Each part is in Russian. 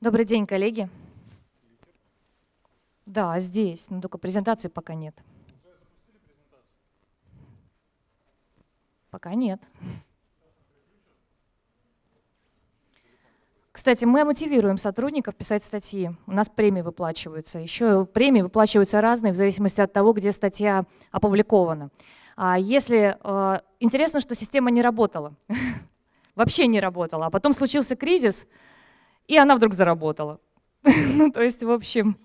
Добрый день, коллеги. Да, здесь, но только презентации пока нет. Пока нет. Кстати, мы мотивируем сотрудников писать статьи. У нас премии выплачиваются. Еще премии выплачиваются разные в зависимости от того, где статья опубликована. А если э, интересно, что система не работала, вообще не работала, а потом случился кризис, и она вдруг заработала. ну, то есть, в общем...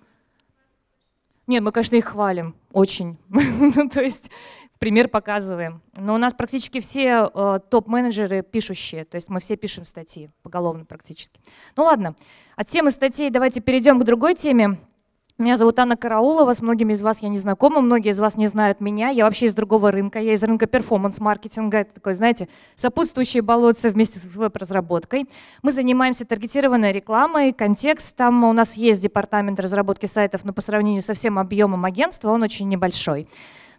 Нет, мы, конечно, их хвалим очень. ну, то есть, пример показываем. Но у нас практически все э, топ-менеджеры пишущие, то есть мы все пишем статьи, поголовно практически. Ну ладно, от темы статей давайте перейдем к другой теме. Меня зовут Анна Караулова, с многими из вас я не знакома, многие из вас не знают меня, я вообще из другого рынка, я из рынка перформанс-маркетинга, это такой, знаете, сопутствующие болотцы вместе с своей разработкой Мы занимаемся таргетированной рекламой, контекст, там у нас есть департамент разработки сайтов, но по сравнению со всем объемом агентства он очень небольшой.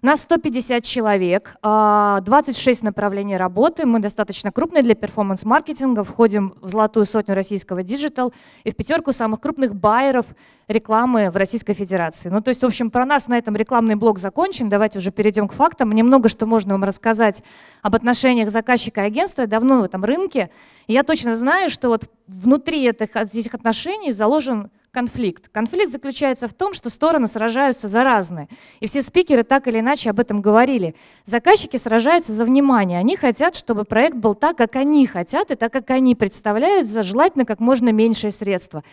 На 150 человек, 26 а, направлений работы. Мы достаточно крупные для перформанс-маркетинга, входим в золотую сотню российского диджитал и в пятерку самых крупных байеров рекламы в Российской Федерации. Ну, то есть, в общем, про нас на этом рекламный блок закончен. Давайте уже перейдем к фактам. Немного что можно вам рассказать об отношениях заказчика и агентства. Я давно в этом рынке. И я точно знаю, что вот внутри этих, этих отношений заложен конфликт. Конфликт заключается в том, что стороны сражаются за разные. И все спикеры так или иначе об этом говорили. Заказчики сражаются за внимание. Они хотят, чтобы проект был так, как они хотят, и так, как они представляют, за желательно как можно меньшие средства.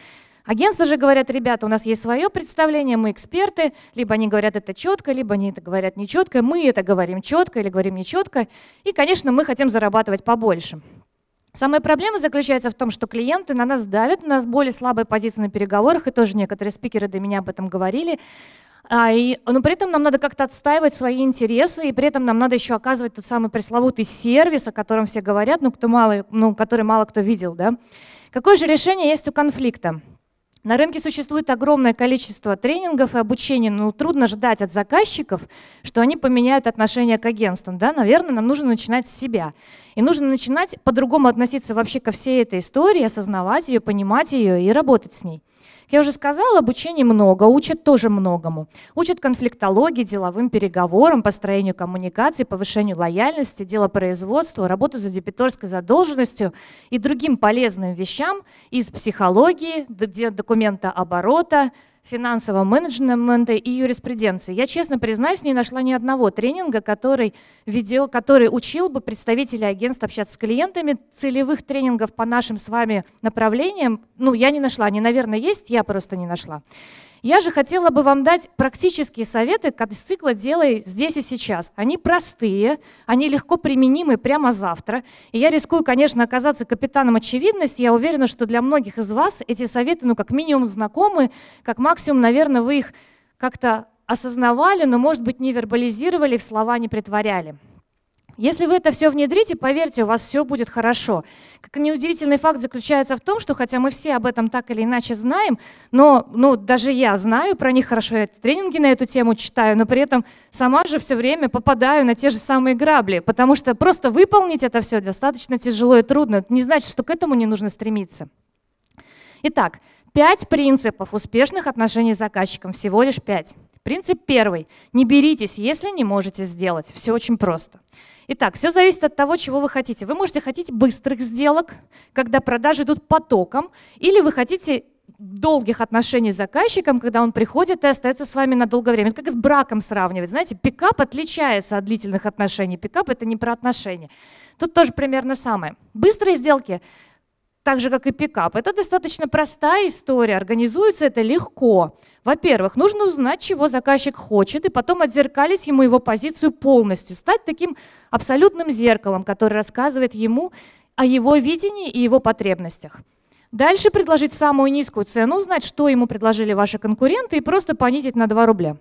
Агентства же говорят, ребята, у нас есть свое представление, мы эксперты, либо они говорят это четко, либо они это говорят нечетко, мы это говорим четко или говорим нечетко, и, конечно, мы хотим зарабатывать побольше. Самая проблема заключается в том, что клиенты на нас давят, у нас более слабая позиция на переговорах, и тоже некоторые спикеры до меня об этом говорили. А, и, но при этом нам надо как-то отстаивать свои интересы, и при этом нам надо еще оказывать тот самый пресловутый сервис, о котором все говорят, ну, кто мало, ну, который мало кто видел. Да? Какое же решение есть у конфликта? На рынке существует огромное количество тренингов и обучения, но трудно ждать от заказчиков, что они поменяют отношение к агентствам. Да? Наверное, нам нужно начинать с себя. И нужно начинать по-другому относиться вообще ко всей этой истории, осознавать ее, понимать ее и работать с ней. Как я уже сказала, обучения много, учат тоже многому. Учат конфликтологии, деловым переговорам, построению коммуникации, повышению лояльности, делопроизводству, работу за дебиторской задолженностью и другим полезным вещам из психологии, документа оборота, финансового менеджмента и юриспруденции. Я, честно признаюсь, не нашла ни одного тренинга, который, видео, который учил бы представителей агентств общаться с клиентами. Целевых тренингов по нашим с вами направлениям, ну, я не нашла. Они, наверное, есть, я просто не нашла. Я же хотела бы вам дать практические советы из цикла «Делай здесь и сейчас». Они простые, они легко применимы прямо завтра. И я рискую, конечно, оказаться капитаном очевидности. Я уверена, что для многих из вас эти советы, ну, как минимум, знакомы, как максимум, наверное, вы их как-то осознавали, но, может быть, не вербализировали, в слова не притворяли. Если вы это все внедрите, поверьте, у вас все будет хорошо. Как неудивительный факт заключается в том, что хотя мы все об этом так или иначе знаем, но ну, даже я знаю про них хорошо, я тренинги на эту тему читаю, но при этом сама же все время попадаю на те же самые грабли, потому что просто выполнить это все достаточно тяжело и трудно. Это не значит, что к этому не нужно стремиться. Итак, пять принципов успешных отношений с заказчиком, всего лишь пять. Принцип первый. Не беритесь, если не можете сделать. Все очень просто. Итак, все зависит от того, чего вы хотите. Вы можете хотеть быстрых сделок, когда продажи идут потоком, или вы хотите долгих отношений с заказчиком, когда он приходит и остается с вами на долгое время. Это как с браком сравнивать. Знаете, пикап отличается от длительных отношений. Пикап — это не про отношения. Тут тоже примерно самое. Быстрые сделки так же, как и пикап. Это достаточно простая история, организуется это легко. Во-первых, нужно узнать, чего заказчик хочет, и потом отзеркалить ему его позицию полностью, стать таким абсолютным зеркалом, который рассказывает ему о его видении и его потребностях. Дальше предложить самую низкую цену, узнать, что ему предложили ваши конкуренты, и просто понизить на 2 рубля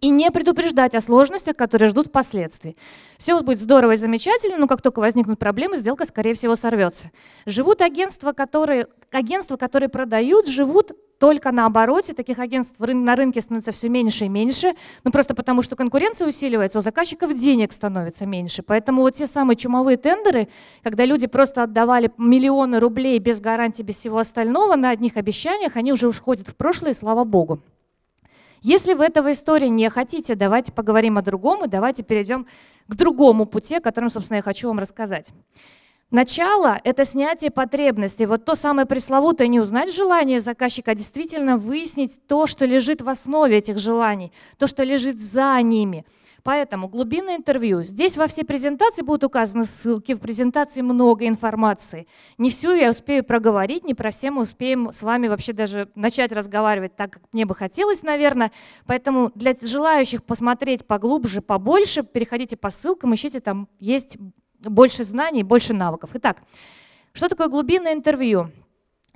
и не предупреждать о сложностях, которые ждут последствий. Все будет здорово и замечательно, но как только возникнут проблемы, сделка, скорее всего, сорвется. Живут агентства, которые, агентства, которые продают, живут только на обороте. Таких агентств на рынке становится все меньше и меньше, ну просто потому что конкуренция усиливается, у заказчиков денег становится меньше. Поэтому вот те самые чумовые тендеры, когда люди просто отдавали миллионы рублей без гарантии, без всего остального на одних обещаниях, они уже уж ходят в прошлое, слава богу. Если вы этого истории не хотите, давайте поговорим о другом и давайте перейдем к другому пути, о котором, собственно, я хочу вам рассказать. Начало — это снятие потребностей. Вот то самое пресловутое не узнать желание заказчика, а действительно выяснить то, что лежит в основе этих желаний, то, что лежит за ними — Поэтому глубинное интервью. Здесь во всей презентации будут указаны ссылки, в презентации много информации. Не всю я успею проговорить, не про все мы успеем с вами вообще даже начать разговаривать так, как мне бы хотелось, наверное. Поэтому для желающих посмотреть поглубже, побольше, переходите по ссылкам, ищите, там есть больше знаний, больше навыков. Итак, что такое глубинное интервью?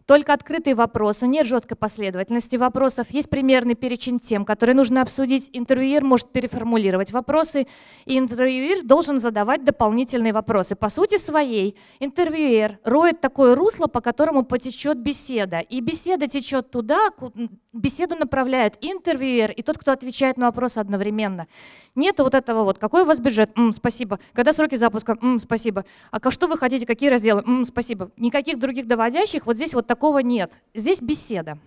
только открытые вопросы, нет жесткой последовательности вопросов, есть примерный перечень тем, которые нужно обсудить. Интервьюер может переформулировать вопросы, и интервьюер должен задавать дополнительные вопросы. По сути своей, интервьюер роет такое русло, по которому потечет беседа. И беседа течет туда, беседу направляет интервьюер, и тот, кто отвечает на вопросы одновременно. Нет вот этого вот, какой у вас бюджет, М, спасибо, когда сроки запуска, М, спасибо, а что вы хотите, какие разделы, М, спасибо. Никаких других доводящих, вот здесь вот такого нет. Здесь беседа.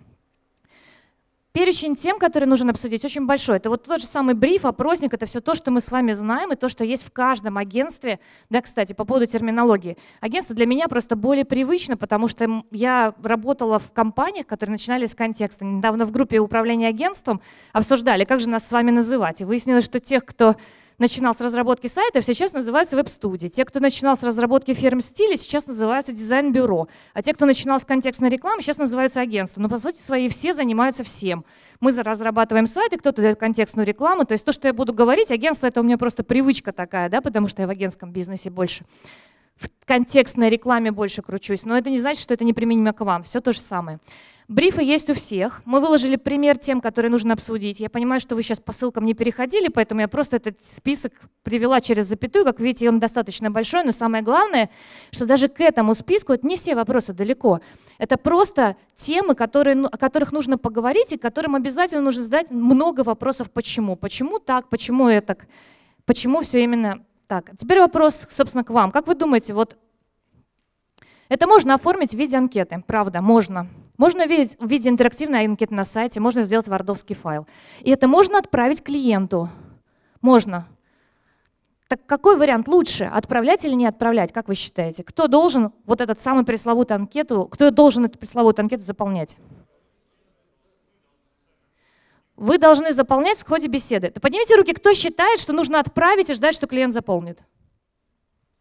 Перечень тем, которые нужно обсудить, очень большой. Это вот тот же самый бриф, опросник, это все то, что мы с вами знаем, и то, что есть в каждом агентстве. Да, кстати, по поводу терминологии. Агентство для меня просто более привычно, потому что я работала в компаниях, которые начинали с контекста. Недавно в группе управления агентством обсуждали, как же нас с вами называть. И выяснилось, что тех, кто начинал с разработки сайтов, сейчас называются веб-студии. Те, кто начинал с разработки фирм стиля, сейчас называются дизайн-бюро. А те, кто начинал с контекстной рекламы, сейчас называются агентства. Но по сути своей все занимаются всем. Мы разрабатываем сайты, кто-то дает контекстную рекламу. То есть то, что я буду говорить, агентство это у меня просто привычка такая, да, потому что я в агентском бизнесе больше в контекстной рекламе больше кручусь, но это не значит, что это не применимо к вам. Все то же самое. Брифы есть у всех. Мы выложили пример тем, которые нужно обсудить. Я понимаю, что вы сейчас по ссылкам не переходили, поэтому я просто этот список привела через запятую. Как видите, он достаточно большой, но самое главное, что даже к этому списку это не все вопросы далеко. Это просто темы, которые, ну, о которых нужно поговорить и которым обязательно нужно задать много вопросов «почему?». Почему так? Почему это? Почему все именно так? Теперь вопрос, собственно, к вам. Как вы думаете, вот это можно оформить в виде анкеты, правда, можно. Можно видеть в виде интерактивной анкеты на сайте, можно сделать вардовский файл. И это можно отправить клиенту. Можно. Так какой вариант лучше, отправлять или не отправлять, как вы считаете? Кто должен вот этот самый пресловутую анкету, кто должен эту пресловутую анкету заполнять? Вы должны заполнять в ходе беседы. То поднимите руки, кто считает, что нужно отправить и ждать, что клиент заполнит.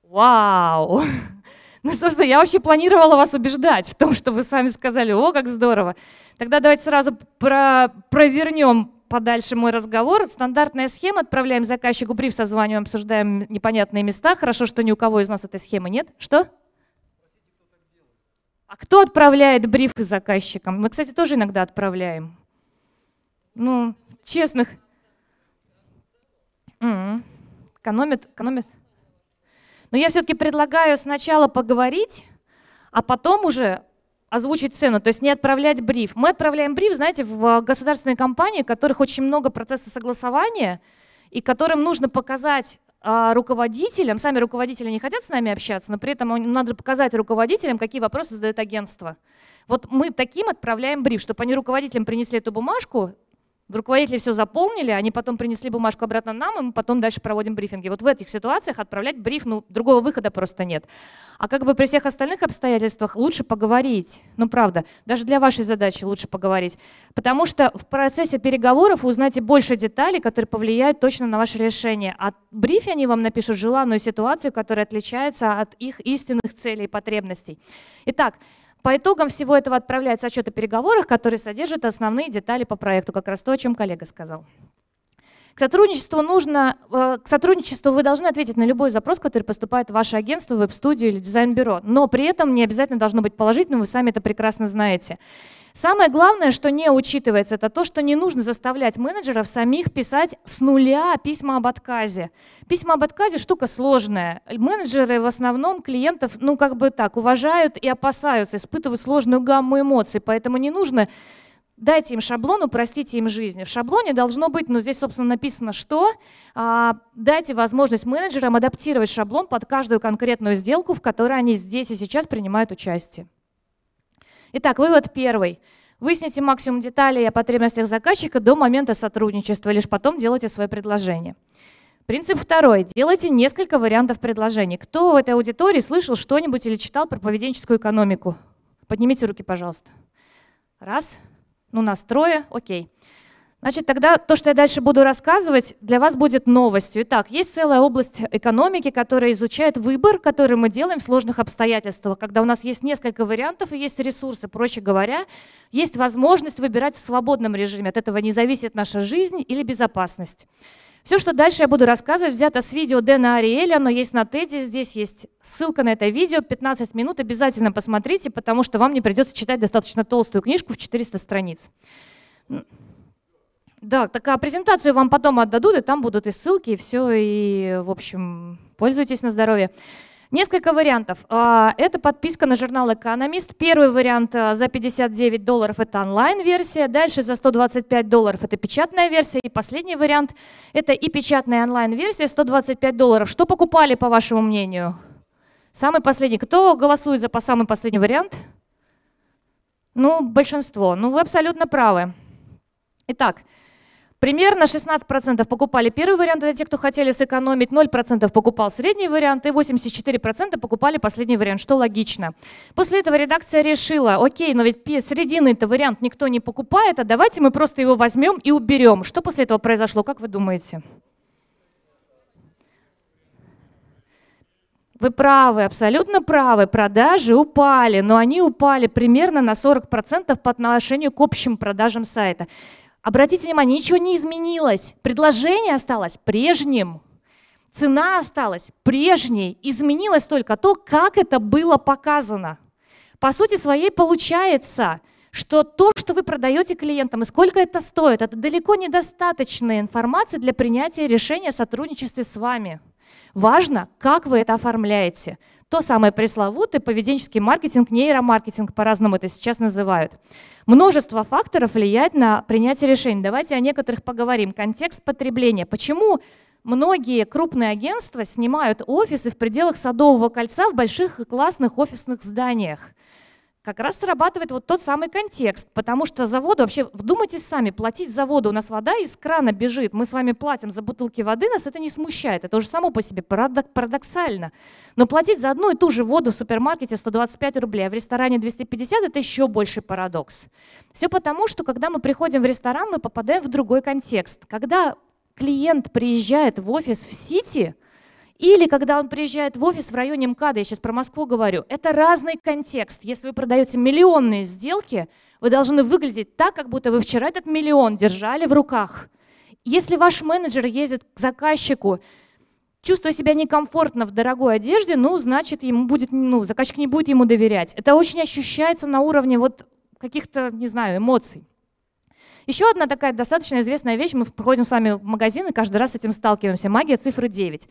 Вау! Ну, собственно, я вообще планировала вас убеждать в том, что вы сами сказали, о, как здорово. Тогда давайте сразу про провернем подальше мой разговор. Стандартная схема, отправляем заказчику бриф, созваниваем, обсуждаем непонятные места. Хорошо, что ни у кого из нас этой схемы нет. Что? А кто отправляет бриф заказчикам? Мы, кстати, тоже иногда отправляем. Ну, честных. М-м. Экономят, экономят. Но я все-таки предлагаю сначала поговорить, а потом уже озвучить цену, то есть не отправлять бриф. Мы отправляем бриф, знаете, в э, государственные компании, у которых очень много процесса согласования, и которым нужно показать э, руководителям, сами руководители не хотят с нами общаться, но при этом надо показать руководителям, какие вопросы задают агентство. Вот мы таким отправляем бриф, чтобы они руководителям принесли эту бумажку, Руководители все заполнили, они потом принесли бумажку обратно нам, и мы потом дальше проводим брифинги. Вот в этих ситуациях отправлять бриф, ну, другого выхода просто нет. А как бы при всех остальных обстоятельствах лучше поговорить. Ну, правда, даже для вашей задачи лучше поговорить. Потому что в процессе переговоров вы узнаете больше деталей, которые повлияют точно на ваше решение. А брифе они вам напишут желанную ситуацию, которая отличается от их истинных целей и потребностей. Итак, по итогам всего этого отправляется отчет о переговорах, который содержит основные детали по проекту, как раз то, о чем коллега сказал. К сотрудничеству, нужно, э, к сотрудничеству вы должны ответить на любой запрос, который поступает в ваше агентство, веб-студию или дизайн-бюро, но при этом не обязательно должно быть положительным, вы сами это прекрасно знаете. Самое главное, что не учитывается, это то, что не нужно заставлять менеджеров самих писать с нуля письма об отказе. Письма об отказе штука сложная. Менеджеры в основном клиентов, ну как бы так, уважают и опасаются, испытывают сложную гамму эмоций, поэтому не нужно дайте им шаблон, упростите им жизнь. В шаблоне должно быть, ну здесь, собственно, написано, что а, дайте возможность менеджерам адаптировать шаблон под каждую конкретную сделку, в которой они здесь и сейчас принимают участие. Итак, вывод первый. Выясните максимум деталей о потребностях заказчика до момента сотрудничества, лишь потом делайте свое предложение. Принцип второй. Делайте несколько вариантов предложений. Кто в этой аудитории слышал что-нибудь или читал про поведенческую экономику? Поднимите руки, пожалуйста. Раз. Раз. Ну, нас трое, окей. Значит, тогда то, что я дальше буду рассказывать, для вас будет новостью. Итак, есть целая область экономики, которая изучает выбор, который мы делаем в сложных обстоятельствах, когда у нас есть несколько вариантов и есть ресурсы, проще говоря, есть возможность выбирать в свободном режиме. От этого не зависит наша жизнь или безопасность. Все, что дальше я буду рассказывать, взято с видео Дэна Ариэля, оно есть на Теди, здесь есть ссылка на это видео, 15 минут, обязательно посмотрите, потому что вам не придется читать достаточно толстую книжку в 400 страниц. Да, такая презентацию вам потом отдадут, и там будут и ссылки, и все, и, в общем, пользуйтесь на здоровье. Несколько вариантов. А, это подписка на журнал Economist. Первый вариант а, за 59 долларов – это онлайн-версия, дальше за 125 долларов – это печатная версия, и последний вариант – это и печатная и онлайн-версия 125 долларов. Что покупали, по вашему мнению? Самый последний. Кто голосует за по самый последний вариант? Ну, большинство. Ну, вы абсолютно правы. Итак, Примерно 16% покупали первый вариант, для тех, кто хотели сэкономить, 0% покупал средний вариант и 84% покупали последний вариант, что логично. После этого редакция решила, окей, но ведь срединный это вариант никто не покупает, а давайте мы просто его возьмем и уберем. Что после этого произошло, как вы думаете? Вы правы, абсолютно правы. Продажи упали, но они упали примерно на 40% по отношению к общим продажам сайта. Обратите внимание, ничего не изменилось. Предложение осталось прежним. Цена осталась прежней. Изменилось только то, как это было показано. По сути своей получается, что то, что вы продаете клиентам и сколько это стоит, это далеко недостаточная информация для принятия решения о сотрудничестве с вами. Важно, как вы это оформляете. То самое пресловутый поведенческий маркетинг, нейромаркетинг по-разному это сейчас называют. Множество факторов влияет на принятие решений. Давайте о некоторых поговорим. Контекст потребления. Почему многие крупные агентства снимают офисы в пределах Садового кольца в больших и классных офисных зданиях? как раз срабатывает вот тот самый контекст, потому что заводу, вообще вдумайтесь сами, платить заводу, у нас вода из крана бежит, мы с вами платим за бутылки воды, нас это не смущает, это уже само по себе парадоксально. Но платить за одну и ту же воду в супермаркете 125 рублей, а в ресторане 250 – это еще больше парадокс. Все потому, что когда мы приходим в ресторан, мы попадаем в другой контекст. Когда клиент приезжает в офис в Сити – или когда он приезжает в офис в районе МКАДа, я сейчас про Москву говорю, это разный контекст. Если вы продаете миллионные сделки, вы должны выглядеть так, как будто вы вчера этот миллион держали в руках. Если ваш менеджер ездит к заказчику, чувствуя себя некомфортно в дорогой одежде, ну, значит, ему будет, ну, заказчик не будет ему доверять. Это очень ощущается на уровне вот каких-то, не знаю, эмоций. Еще одна такая достаточно известная вещь, мы проходим с вами в магазин и каждый раз с этим сталкиваемся, магия цифры 9.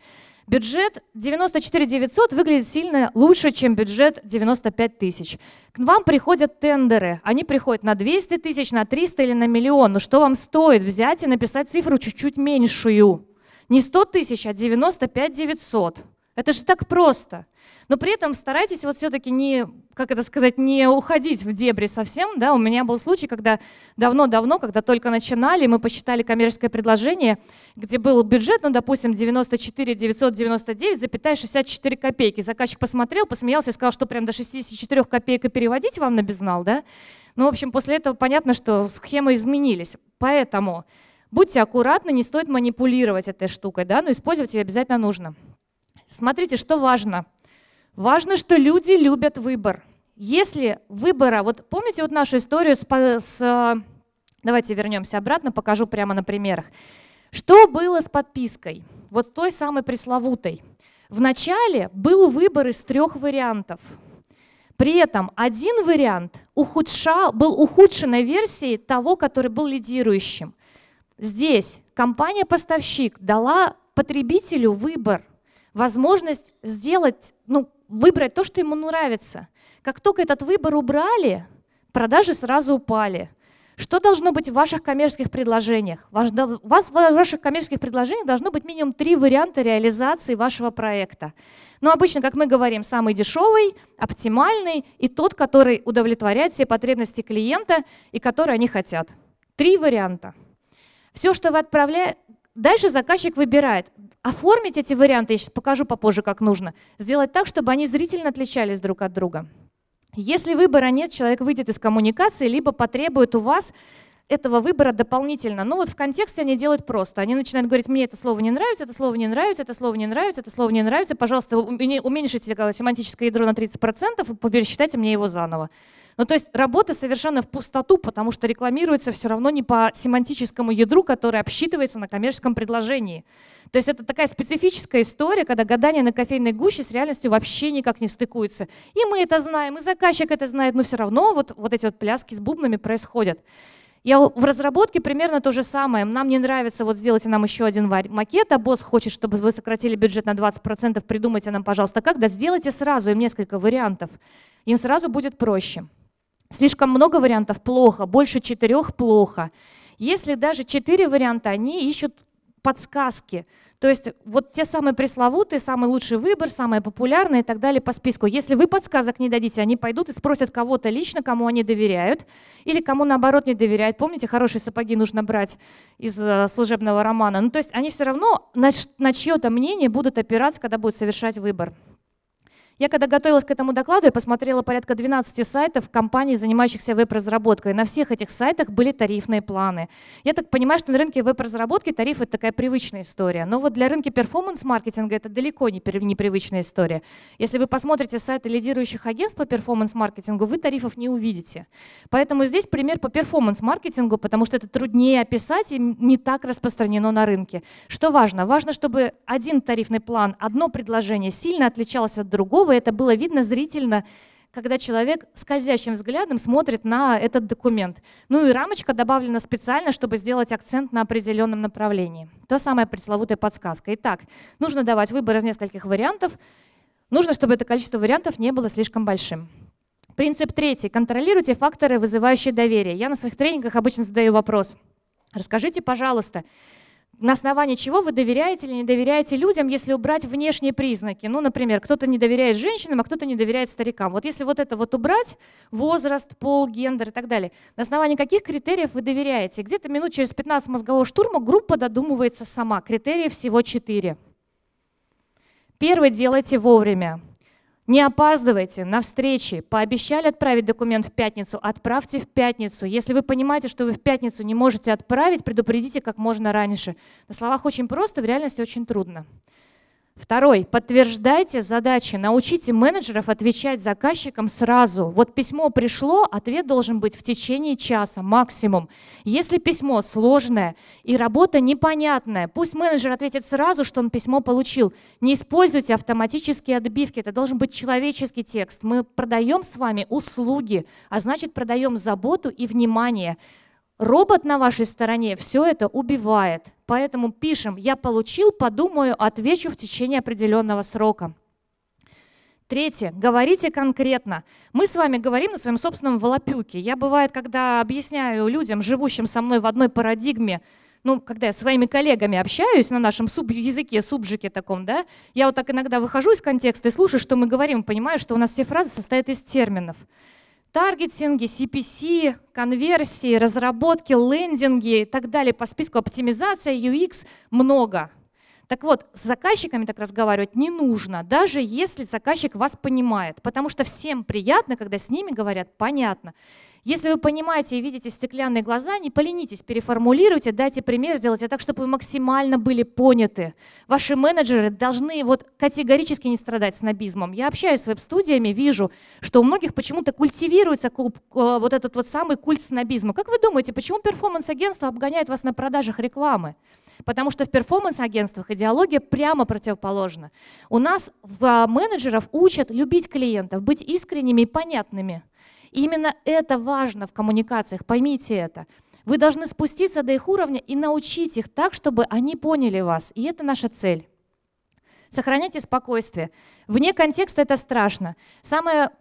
Бюджет 94 900 выглядит сильно лучше, чем бюджет 95 тысяч. К вам приходят тендеры. Они приходят на 200 тысяч, на 300 или на миллион. Но что вам стоит взять и написать цифру чуть-чуть меньшую? Не 100 тысяч, а 95 900. Это же так просто. Но при этом старайтесь вот все-таки не, как это сказать, не уходить в дебри совсем. Да? У меня был случай, когда давно-давно, когда только начинали, мы посчитали коммерческое предложение, где был бюджет, ну, допустим, 94 999 за 64 копейки. Заказчик посмотрел, посмеялся и сказал, что прям до 64 копеек и переводить вам на безнал. Да? Ну, в общем, после этого понятно, что схемы изменились. Поэтому будьте аккуратны, не стоит манипулировать этой штукой, да? но использовать ее обязательно нужно. Смотрите, что важно. Важно, что люди любят выбор. Если выбора, вот помните вот нашу историю с, с э, давайте вернемся обратно, покажу прямо на примерах. Что было с подпиской? Вот той самой пресловутой. Вначале был выбор из трех вариантов. При этом один вариант ухудшал, был ухудшенной версией того, который был лидирующим. Здесь компания-поставщик дала потребителю выбор возможность сделать, ну, выбрать то, что ему нравится. Как только этот выбор убрали, продажи сразу упали. Что должно быть в ваших коммерческих предложениях? вас в ваших коммерческих предложениях должно быть минимум три варианта реализации вашего проекта. Но обычно, как мы говорим, самый дешевый, оптимальный и тот, который удовлетворяет все потребности клиента и который они хотят. Три варианта. Все, что вы отправляете Дальше заказчик выбирает, оформить эти варианты, я сейчас покажу попозже, как нужно, сделать так, чтобы они зрительно отличались друг от друга. Если выбора нет, человек выйдет из коммуникации, либо потребует у вас этого выбора дополнительно. Ну вот в контексте они делают просто. Они начинают говорить, мне это слово не нравится, это слово не нравится, это слово не нравится, это слово не нравится. Пожалуйста, уменьшите семантическое ядро на 30% и пересчитайте мне его заново. Ну, то есть работа совершенно в пустоту, потому что рекламируется все равно не по семантическому ядру, который обсчитывается на коммерческом предложении. То есть это такая специфическая история, когда гадание на кофейной гуще с реальностью вообще никак не стыкуется. И мы это знаем, и заказчик это знает, но все равно вот, вот эти вот пляски с бубнами происходят. Я в разработке примерно то же самое. Нам не нравится, вот сделайте нам еще один макет, а босс хочет, чтобы вы сократили бюджет на 20%, придумайте нам, пожалуйста, как. Да сделайте сразу им несколько вариантов. Им сразу будет проще. Слишком много вариантов – плохо, больше четырех – плохо. Если даже четыре варианта, они ищут подсказки. То есть вот те самые пресловутые, самый лучший выбор, самые популярные и так далее по списку. Если вы подсказок не дадите, они пойдут и спросят кого-то лично, кому они доверяют, или кому наоборот не доверяют. Помните, хорошие сапоги нужно брать из э, служебного романа. Ну то есть они все равно на, чье-то мнение будут опираться, когда будут совершать выбор. Я когда готовилась к этому докладу, я посмотрела порядка 12 сайтов компаний, занимающихся веб-разработкой. На всех этих сайтах были тарифные планы. Я так понимаю, что на рынке веб-разработки тариф — это такая привычная история. Но вот для рынка перформанс-маркетинга это далеко не непривычная история. Если вы посмотрите сайты лидирующих агентств по перформанс-маркетингу, вы тарифов не увидите. Поэтому здесь пример по перформанс-маркетингу, потому что это труднее описать и не так распространено на рынке. Что важно? Важно, чтобы один тарифный план, одно предложение сильно отличалось от другого, Первое, это было видно зрительно, когда человек скользящим взглядом смотрит на этот документ. Ну и рамочка добавлена специально, чтобы сделать акцент на определенном направлении. То самая пресловутая подсказка. Итак, нужно давать выбор из нескольких вариантов. Нужно, чтобы это количество вариантов не было слишком большим. Принцип третий. Контролируйте факторы, вызывающие доверие. Я на своих тренингах обычно задаю вопрос. Расскажите, пожалуйста, на основании чего вы доверяете или не доверяете людям, если убрать внешние признаки. Ну, например, кто-то не доверяет женщинам, а кто-то не доверяет старикам. Вот если вот это вот убрать, возраст, пол, гендер и так далее, на основании каких критериев вы доверяете? Где-то минут через 15 мозгового штурма группа додумывается сама. Критерии всего четыре. Первый делайте вовремя. Не опаздывайте на встречи. Пообещали отправить документ в пятницу, отправьте в пятницу. Если вы понимаете, что вы в пятницу не можете отправить, предупредите как можно раньше. На словах очень просто, в реальности очень трудно. Второй. Подтверждайте задачи, научите менеджеров отвечать заказчикам сразу. Вот письмо пришло, ответ должен быть в течение часа максимум. Если письмо сложное и работа непонятная, пусть менеджер ответит сразу, что он письмо получил. Не используйте автоматические отбивки, это должен быть человеческий текст. Мы продаем с вами услуги, а значит продаем заботу и внимание. Робот на вашей стороне все это убивает. Поэтому пишем «я получил, подумаю, отвечу в течение определенного срока». Третье. Говорите конкретно. Мы с вами говорим на своем собственном волопюке. Я бывает, когда объясняю людям, живущим со мной в одной парадигме, ну, когда я с своими коллегами общаюсь на нашем суб-языке, субжике таком, да, я вот так иногда выхожу из контекста и слушаю, что мы говорим, понимаю, что у нас все фразы состоят из терминов таргетинги, CPC, конверсии, разработки, лендинги и так далее по списку оптимизация, UX много. Так вот, с заказчиками так разговаривать не нужно, даже если заказчик вас понимает, потому что всем приятно, когда с ними говорят понятно. Если вы понимаете и видите стеклянные глаза, не поленитесь, переформулируйте, дайте пример, сделайте так, чтобы вы максимально были поняты. Ваши менеджеры должны вот категорически не страдать снобизмом. Я общаюсь с веб-студиями, вижу, что у многих почему-то культивируется клуб, э, вот этот вот самый культ снобизма. Как вы думаете, почему перформанс-агентство обгоняет вас на продажах рекламы? Потому что в перформанс-агентствах идеология прямо противоположна. У нас в а, менеджеров учат любить клиентов, быть искренними и понятными. И именно это важно в коммуникациях, поймите это. Вы должны спуститься до их уровня и научить их так, чтобы они поняли вас. И это наша цель. Сохраняйте спокойствие. Вне контекста это страшно. Самая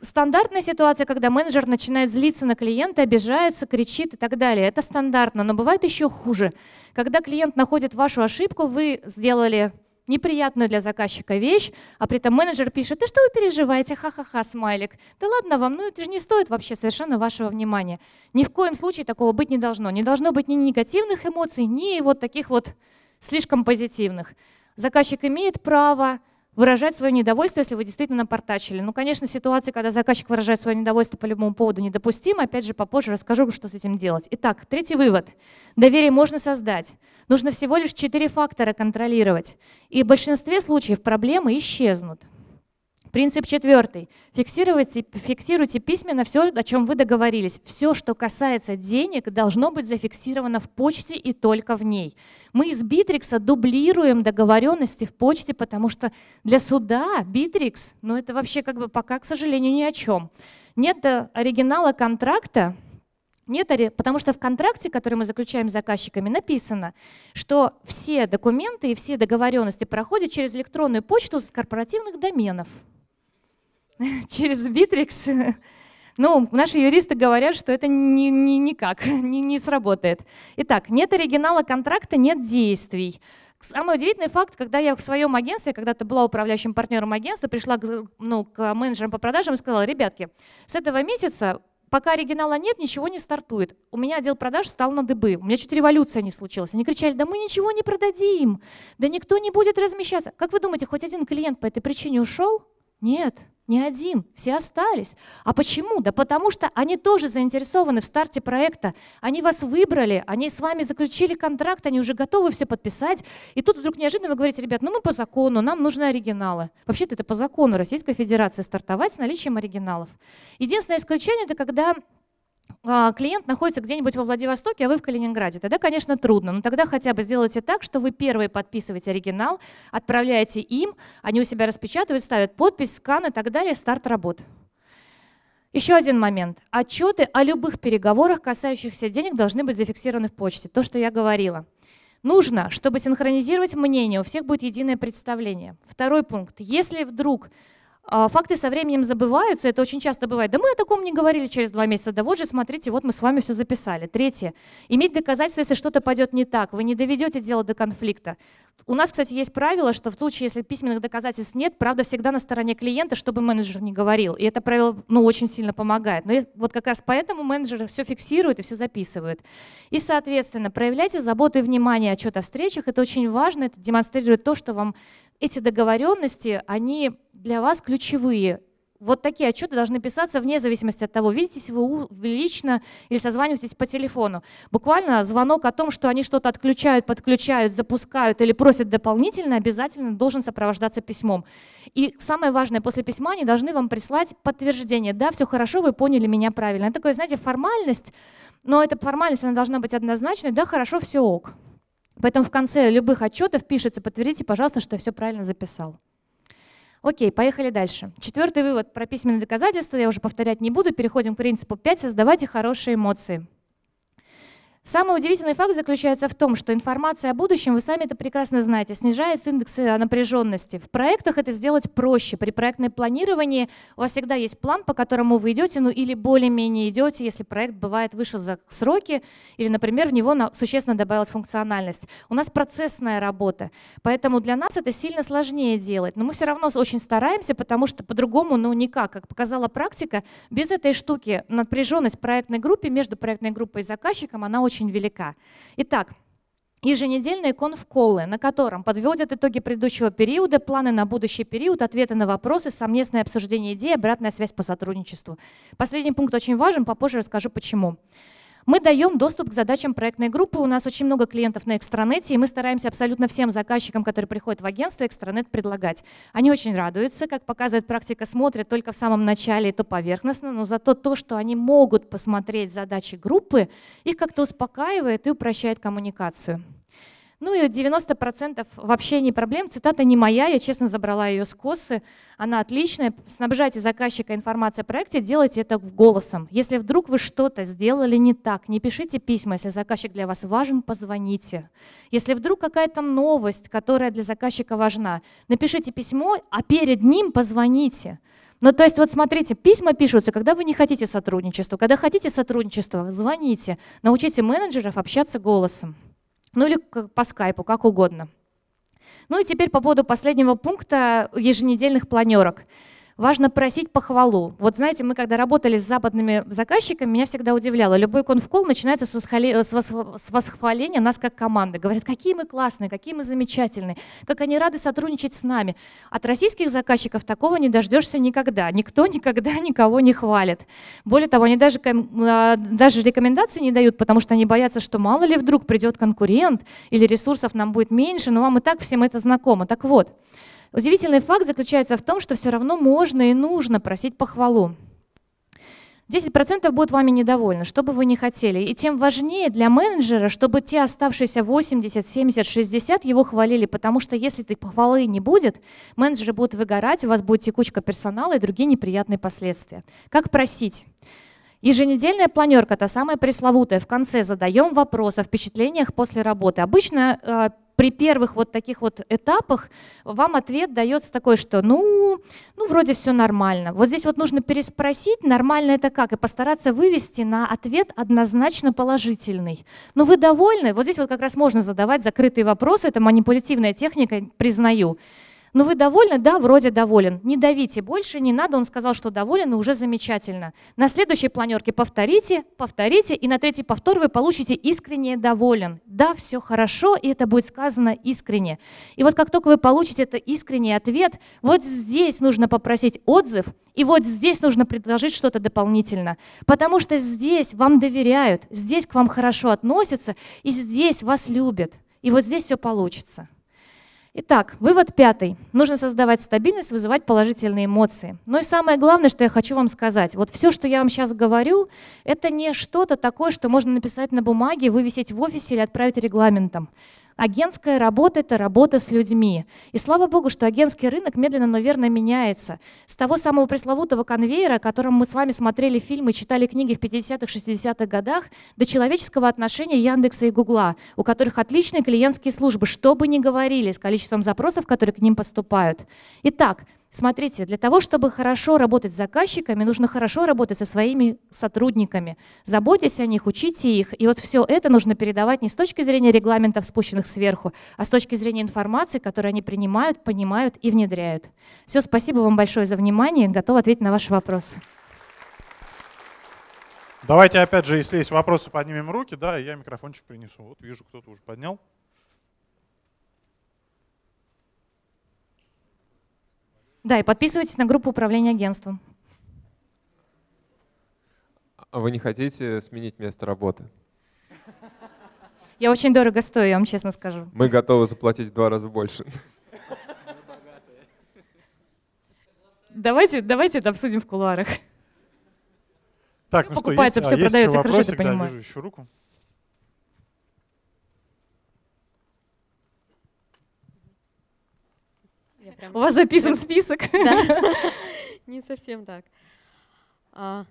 стандартная ситуация, когда менеджер начинает злиться на клиента, обижается, кричит и так далее. Это стандартно, но бывает еще хуже. Когда клиент находит вашу ошибку, вы сделали неприятную для заказчика вещь, а при этом менеджер пишет, "Ты что вы переживаете, ха-ха-ха, смайлик. Да ладно вам, ну это же не стоит вообще совершенно вашего внимания. Ни в коем случае такого быть не должно. Не должно быть ни негативных эмоций, ни вот таких вот слишком позитивных. Заказчик имеет право выражать свое недовольство, если вы действительно портачили. Ну, конечно, ситуации, когда заказчик выражает свое недовольство по любому поводу, недопустимо. Опять же, попозже расскажу, что с этим делать. Итак, третий вывод. Доверие можно создать. Нужно всего лишь четыре фактора контролировать. И в большинстве случаев проблемы исчезнут. Принцип четвертый. Фиксируйте, фиксируйте письменно все, о чем вы договорились. Все, что касается денег, должно быть зафиксировано в почте и только в ней. Мы из Битрикса дублируем договоренности в почте, потому что для суда Битрикс, ну это вообще как бы пока, к сожалению, ни о чем. Нет э, оригинала контракта, нет, потому что в контракте, который мы заключаем с заказчиками, написано, что все документы и все договоренности проходят через электронную почту с корпоративных доменов. через Битрикс. Ну, наши юристы говорят, что это ни, ни, никак не, не сработает. Итак, нет оригинала контракта, нет действий. Самый удивительный факт, когда я в своем агентстве, когда-то была управляющим партнером агентства, пришла к, ну, к менеджерам по продажам и сказала, ребятки, с этого месяца пока оригинала нет, ничего не стартует. У меня отдел продаж стал на дыбы. У меня чуть революция не случилась. Они кричали, да мы ничего не продадим, да никто не будет размещаться. Как вы думаете, хоть один клиент по этой причине ушел? Нет, не один, все остались. А почему? Да потому что они тоже заинтересованы в старте проекта. Они вас выбрали, они с вами заключили контракт, они уже готовы все подписать. И тут вдруг неожиданно вы говорите, ребят, ну мы по закону, нам нужны оригиналы. Вообще-то это по закону Российской Федерации стартовать с наличием оригиналов. Единственное исключение – это когда а, клиент находится где-нибудь во Владивостоке, а вы в Калининграде. Тогда, конечно, трудно, но тогда хотя бы сделайте так, что вы первые подписываете оригинал, отправляете им, они у себя распечатывают, ставят подпись, скан и так далее, старт работ. Еще один момент. Отчеты о любых переговорах, касающихся денег, должны быть зафиксированы в почте. То, что я говорила. Нужно, чтобы синхронизировать мнение, у всех будет единое представление. Второй пункт. Если вдруг а, факты со временем забываются, это очень часто бывает. Да мы о таком не говорили через два месяца, да вот же, смотрите, вот мы с вами все записали. Третье. Иметь доказательства, если что-то пойдет не так, вы не доведете дело до конфликта. У нас, кстати, есть правило, что в случае, если письменных доказательств нет, правда всегда на стороне клиента, чтобы менеджер не говорил. И это правило ну, очень сильно помогает. Но вот как раз поэтому менеджер все фиксирует и все записывает. И, соответственно, проявляйте заботу и внимание, отчет о встречах. Это очень важно, это демонстрирует то, что вам эти договоренности, они для вас ключевые. Вот такие отчеты должны писаться вне зависимости от того, видитесь вы лично или созваниваетесь по телефону. Буквально звонок о том, что они что-то отключают, подключают, запускают или просят дополнительно, обязательно должен сопровождаться письмом. И самое важное, после письма они должны вам прислать подтверждение. Да, все хорошо, вы поняли меня правильно. Это такое, знаете, формальность, но эта формальность, она должна быть однозначной. Да, хорошо, все ок. Поэтому в конце любых отчетов пишется, подтвердите, пожалуйста, что я все правильно записал. Окей, поехали дальше. Четвертый вывод про письменные доказательства я уже повторять не буду. Переходим к принципу 5. Создавайте хорошие эмоции. Самый удивительный факт заключается в том, что информация о будущем, вы сами это прекрасно знаете, снижает индексы напряженности. В проектах это сделать проще. При проектном планировании у вас всегда есть план, по которому вы идете, ну или более-менее идете, если проект бывает вышел за сроки, или, например, в него существенно добавилась функциональность. У нас процессная работа, поэтому для нас это сильно сложнее делать. Но мы все равно очень стараемся, потому что по-другому, ну никак, как показала практика, без этой штуки напряженность проектной группе между проектной группой и заказчиком, она очень очень велика. Итак, еженедельный конф на котором подводят итоги предыдущего периода, планы на будущий период, ответы на вопросы, совместное обсуждение идей, обратная связь по сотрудничеству. Последний пункт очень важен, попозже расскажу Почему? Мы даем доступ к задачам проектной группы. У нас очень много клиентов на экстранете, и мы стараемся абсолютно всем заказчикам, которые приходят в агентство, экстранет предлагать. Они очень радуются, как показывает практика, смотрят только в самом начале, это поверхностно, но зато то, что они могут посмотреть задачи группы, их как-то успокаивает и упрощает коммуникацию. Ну и 90% вообще не проблем. Цитата не моя, я честно забрала ее с косы. Она отличная. Снабжайте заказчика информацией о проекте, делайте это голосом. Если вдруг вы что-то сделали не так, не пишите письма. Если заказчик для вас важен, позвоните. Если вдруг какая-то новость, которая для заказчика важна, напишите письмо, а перед ним позвоните. Ну, то есть, вот смотрите, письма пишутся, когда вы не хотите сотрудничества. Когда хотите сотрудничества, звоните. Научите менеджеров общаться голосом ну или по скайпу, как угодно. Ну и теперь по поводу последнего пункта еженедельных планерок важно просить похвалу. Вот знаете, мы когда работали с западными заказчиками, меня всегда удивляло. Любой конфкол начинается с, восхвали... с восхваления нас как команды. Говорят, какие мы классные, какие мы замечательные, как они рады сотрудничать с нами. От российских заказчиков такого не дождешься никогда. Никто никогда никого не хвалит. Более того, они даже, а, даже рекомендации не дают, потому что они боятся, что мало ли вдруг придет конкурент или ресурсов нам будет меньше, но вам и так всем это знакомо. Так вот, Удивительный факт заключается в том, что все равно можно и нужно просить похвалу. 10% будут вами недовольны, что бы вы ни хотели. И тем важнее для менеджера, чтобы те оставшиеся 80, 70, 60 его хвалили, потому что если этой похвалы не будет, менеджеры будут выгорать, у вас будет текучка персонала и другие неприятные последствия. Как просить? Еженедельная планерка, та самая пресловутая, в конце задаем вопрос о впечатлениях после работы. Обычно э, при первых вот таких вот этапах вам ответ дается такой, что ну, ну вроде все нормально. Вот здесь вот нужно переспросить, нормально это как, и постараться вывести на ответ однозначно положительный. Ну вы довольны? Вот здесь вот как раз можно задавать закрытые вопросы, это манипулятивная техника, признаю. Ну вы довольны? Да, вроде доволен. Не давите больше, не надо. Он сказал, что доволен, и уже замечательно. На следующей планерке повторите, повторите, и на третий повтор вы получите искренне доволен. Да, все хорошо, и это будет сказано искренне. И вот как только вы получите это искренний ответ, вот здесь нужно попросить отзыв, и вот здесь нужно предложить что-то дополнительно. Потому что здесь вам доверяют, здесь к вам хорошо относятся, и здесь вас любят. И вот здесь все получится. Итак, вывод пятый. Нужно создавать стабильность, вызывать положительные эмоции. Но и самое главное, что я хочу вам сказать. Вот все, что я вам сейчас говорю, это не что-то такое, что можно написать на бумаге, вывесить в офисе или отправить регламентом. Агентская работа – это работа с людьми. И слава богу, что агентский рынок медленно, но верно меняется. С того самого пресловутого конвейера, о котором мы с вами смотрели фильмы, читали книги в 50-х, 60-х годах, до человеческого отношения Яндекса и Гугла, у которых отличные клиентские службы, что бы ни говорили, с количеством запросов, которые к ним поступают. Итак, Смотрите, для того, чтобы хорошо работать с заказчиками, нужно хорошо работать со своими сотрудниками. Заботьтесь о них, учите их. И вот все это нужно передавать не с точки зрения регламентов, спущенных сверху, а с точки зрения информации, которую они принимают, понимают и внедряют. Все, спасибо вам большое за внимание. готов ответить на ваши вопросы. Давайте опять же, если есть вопросы, поднимем руки, да, и я микрофончик принесу. Вот вижу, кто-то уже поднял. Да, и подписывайтесь на группу управления агентством. А вы не хотите сменить место работы? Я очень дорого стою, я вам честно скажу. Мы готовы заплатить в два раза больше. Давайте, давайте это обсудим в кулуарах. Так, ну, ну что, есть, все, а, есть еще вопросик, хорошо, да, вижу еще руку. прям... У вас записан список. Не совсем так. А,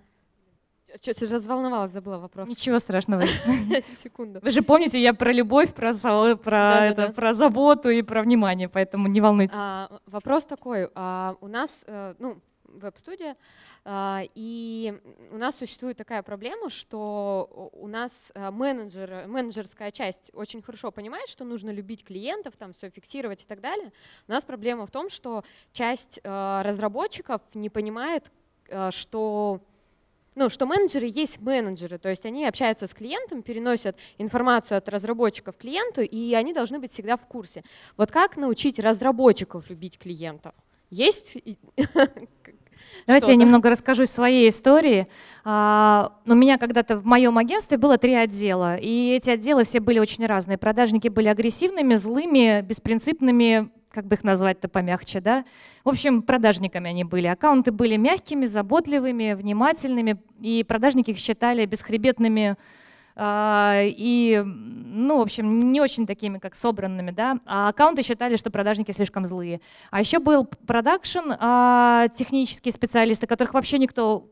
Что-то разволновалась, забыла вопрос. Ничего страшного. Секунду. Вы же помните, я про любовь, про, про, это, про заботу и про внимание, поэтому не волнуйтесь. А, вопрос такой. А, у нас, э, ну, веб-студия, а, и у нас существует такая проблема, что у нас а, менеджер, менеджерская часть очень хорошо понимает, что нужно любить клиентов, там все фиксировать и так далее. У нас проблема в том, что часть а, разработчиков не понимает, что ну, что менеджеры есть менеджеры, то есть они общаются с клиентом, переносят информацию от разработчиков клиенту, и они должны быть всегда в курсе. Вот как научить разработчиков любить клиентов? Есть Давайте я немного расскажу своей истории. А, у меня когда-то в моем агентстве было три отдела, и эти отделы все были очень разные. Продажники были агрессивными, злыми, беспринципными, как бы их назвать-то помягче, да? В общем, продажниками они были. Аккаунты были мягкими, заботливыми, внимательными, и продажники их считали бесхребетными а, и, ну, в общем, не очень такими, как собранными, да, а аккаунты считали, что продажники слишком злые. А еще был продакшн, а, технические специалисты, которых вообще никто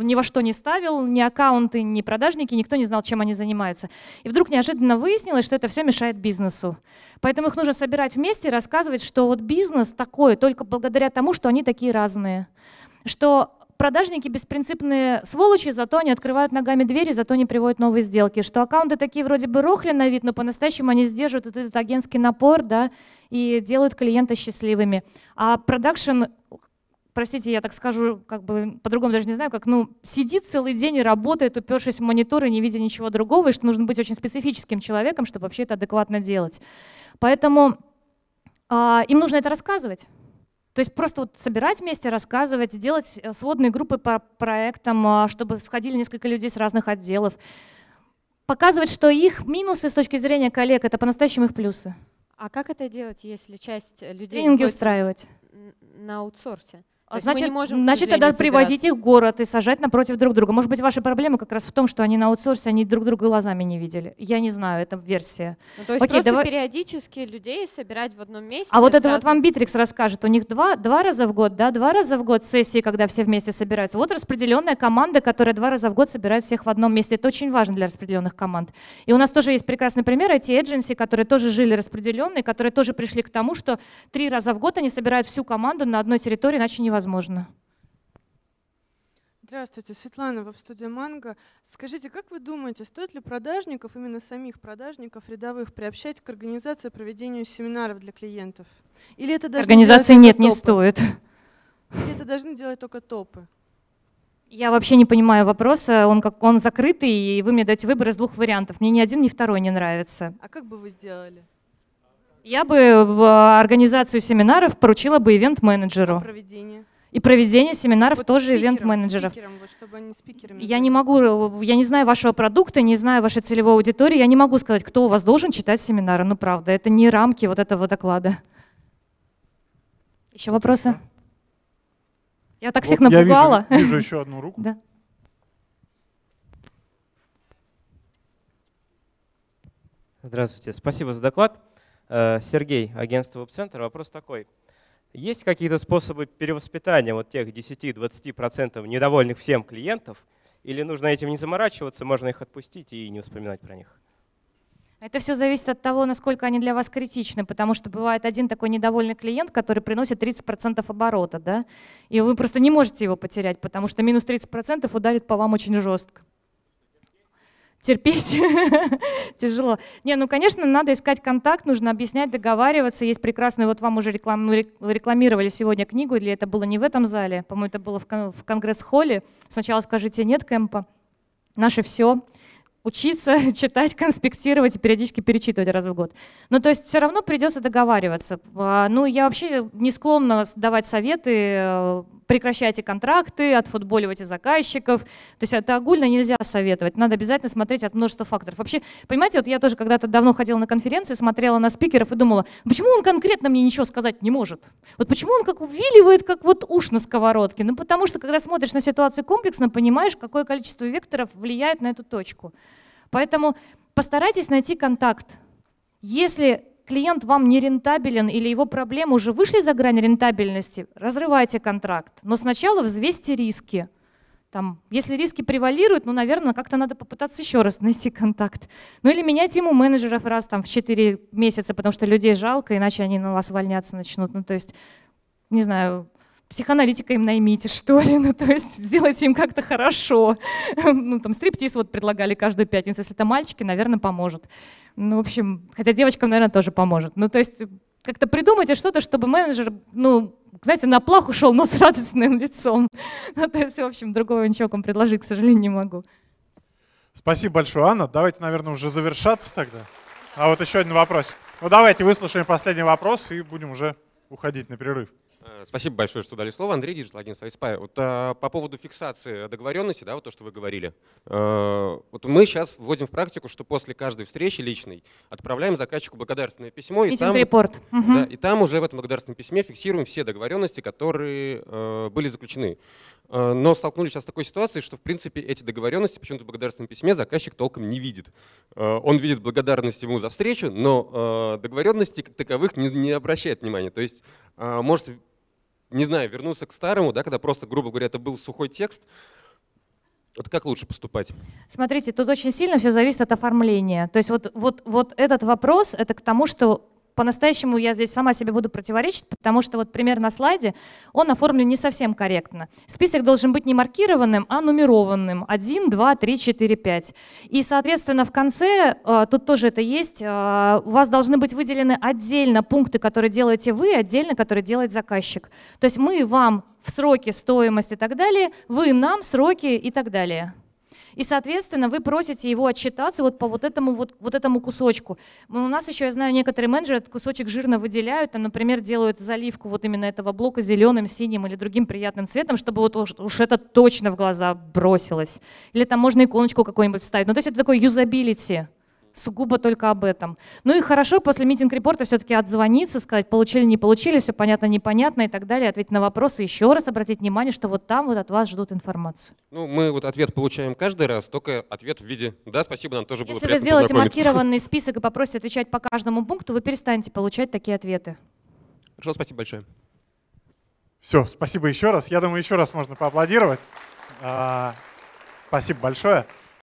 ни во что не ставил, ни аккаунты, ни продажники, никто не знал, чем они занимаются. И вдруг неожиданно выяснилось, что это все мешает бизнесу. Поэтому их нужно собирать вместе и рассказывать, что вот бизнес такой только благодаря тому, что они такие разные. Что продажники беспринципные сволочи, зато они открывают ногами двери, зато не приводят новые сделки. Что аккаунты такие вроде бы рухли на вид, но по-настоящему они сдерживают этот, этот агентский напор да, и делают клиента счастливыми. А продакшн простите, я так скажу, как бы по-другому даже не знаю, как, ну, сидит целый день и работает, упершись в монитор и не видя ничего другого, и что нужно быть очень специфическим человеком, чтобы вообще это адекватно делать. Поэтому э, им нужно это рассказывать. То есть просто вот собирать вместе, рассказывать, делать э, сводные группы по проектам, а, чтобы сходили несколько людей с разных отделов. Показывать, что их минусы с точки зрения коллег — это по-настоящему их плюсы. А как это делать, если часть людей... Тренинги устраивать. На аутсорсе. То значит, мы не можем, значит тогда собираться. привозить их в город и сажать напротив друг друга. Может быть, ваша проблема как раз в том, что они на аутсорсе, они друг друга глазами не видели. Я не знаю, это версия. Ну, то есть Окей, просто давай... периодически людей собирать в одном месте. А вот это вот вам Битрикс расскажет. У них два, два раза в год, да, два раза в год сессии, когда все вместе собираются. Вот распределенная команда, которая два раза в год собирает всех в одном месте. Это очень важно для распределенных команд. И у нас тоже есть прекрасный пример эти agency, которые тоже жили распределенные, которые тоже пришли к тому, что три раза в год они собирают всю команду на одной территории, иначе невозможно невозможно. Здравствуйте, Светлана, в студия «Манго». Скажите, как вы думаете, стоит ли продажников, именно самих продажников рядовых, приобщать к организации проведению семинаров для клиентов? Или это должны Организации нет, не стоит. Или это должны делать только топы? Я вообще не понимаю вопроса, он, как, он закрытый, и вы мне даете выбор из двух вариантов. Мне ни один, ни второй не нравится. А как бы вы сделали? Я бы э, а, организацию семинаров поручила бы ивент-менеджеру. И проведение семинаров вот тоже ивент-менеджеров. Вот, я не могу, э, я не знаю вашего продукта, не знаю вашей целевой аудитории, я не могу сказать, кто у вас должен читать семинары. Ну правда, это не рамки вот этого доклада. Еще вопросы? Я так вот всех напугала. Я вижу, вижу еще одну руку. Да. Здравствуйте, спасибо за доклад. Э, Сергей, агентство веб-центр. Вопрос такой. Есть какие-то способы перевоспитания вот тех 10-20% недовольных всем клиентов? Или нужно этим не заморачиваться, можно их отпустить и не вспоминать про них? Это все зависит от того, насколько они для вас критичны, потому что бывает один такой недовольный клиент, который приносит 30% оборота, да? и вы просто не можете его потерять, потому что минус 30% ударит по вам очень жестко терпеть тяжело. Не, ну, конечно, надо искать контакт, нужно объяснять, договариваться. Есть прекрасный, вот вам уже ну, рекламировали сегодня книгу, или это было не в этом зале, по-моему, это было в, конгресс-холле. Сначала скажите «нет» кемпа, «наше все», учиться читать, конспектировать и периодически перечитывать раз в год. Но ну, то есть все равно придется договариваться. А, ну, я вообще не склонна давать советы, э, прекращайте контракты, отфутболивайте заказчиков. То есть это огульно нельзя советовать. Надо обязательно смотреть от множества факторов. Вообще, понимаете, вот я тоже когда-то давно ходила на конференции, смотрела на спикеров и думала, почему он конкретно мне ничего сказать не может? Вот почему он как увиливает, как вот уш на сковородке? Ну, потому что, когда смотришь на ситуацию комплексно, понимаешь, какое количество векторов влияет на эту точку. Поэтому постарайтесь найти контакт. Если клиент вам не рентабелен или его проблемы уже вышли за грань рентабельности, разрывайте контракт. Но сначала взвесьте риски. Там, если риски превалируют, ну, наверное, как-то надо попытаться еще раз найти контакт. Ну или менять ему менеджеров раз там, в 4 месяца, потому что людей жалко, иначе они на вас увольняться начнут. Ну то есть, не знаю, психоаналитика им наймите, что ли, ну то есть сделайте им как-то хорошо. Ну там стриптиз вот предлагали каждую пятницу, если это мальчики, наверное, поможет. Ну в общем, хотя девочкам, наверное, тоже поможет. Ну то есть как-то придумайте что-то, чтобы менеджер, ну, знаете, на плаху шел, но с радостным лицом. Ну то есть, в общем, другого ничего вам предложить, к сожалению, не могу. Спасибо большое, Анна. Давайте, наверное, уже завершаться тогда. А вот еще один вопрос. Ну давайте выслушаем последний вопрос и будем уже уходить на перерыв. Спасибо большое, что дали слово. Андрей Диджитал, агентство ISPI. Вот, а, по поводу фиксации договоренности, да, вот то, что вы говорили. А, вот мы сейчас вводим в практику, что после каждой встречи личной отправляем заказчику благодарственное письмо. И там, репорт. Угу. и там уже в этом благодарственном письме фиксируем все договоренности, которые а, были заключены. Э, но столкнулись сейчас с такой ситуацией, что в принципе эти договоренности почему-то в благодарственном письме заказчик толком не видит. он видит благодарность ему за встречу, но а, договоренности как таковых не, обращает внимания. То есть может не знаю, вернуться к старому, да, когда просто, грубо говоря, это был сухой текст, вот как лучше поступать? Смотрите, тут очень сильно все зависит от оформления. То есть вот, вот, вот этот вопрос, это к тому, что по-настоящему я здесь сама себе буду противоречить, потому что вот пример на слайде, он оформлен не совсем корректно. Список должен быть не маркированным, а нумерованным. 1, 2, 3, 4, 5. И, соответственно, в конце, э, тут тоже это есть, э, у вас должны быть выделены отдельно пункты, которые делаете вы, отдельно, которые делает заказчик. То есть мы вам в сроки, стоимость и так далее, вы нам сроки и так далее. И, соответственно, вы просите его отчитаться вот по вот этому, вот, вот этому кусочку. у нас еще, я знаю, некоторые менеджеры этот кусочек жирно выделяют, там, например, делают заливку вот именно этого блока зеленым, синим или другим приятным цветом, чтобы вот уж, уж это точно в глаза бросилось. Или там можно иконочку какую-нибудь вставить. Ну, то есть это такой юзабилити сугубо только об этом. Ну и хорошо после митинг-репорта все-таки отзвониться, сказать, получили, не получили, все понятно, непонятно и так далее, ответить на вопросы, еще раз обратить внимание, что вот там вот от вас ждут информацию. Ну, мы вот ответ получаем каждый раз, только ответ в виде «да, спасибо, нам тоже было Если вы сделаете маркированный список и попросите отвечать по каждому пункту, вы перестанете получать такие ответы. Хорошо, спасибо большое. Все, спасибо еще раз. Я думаю, еще раз можно поаплодировать. А, спасибо большое.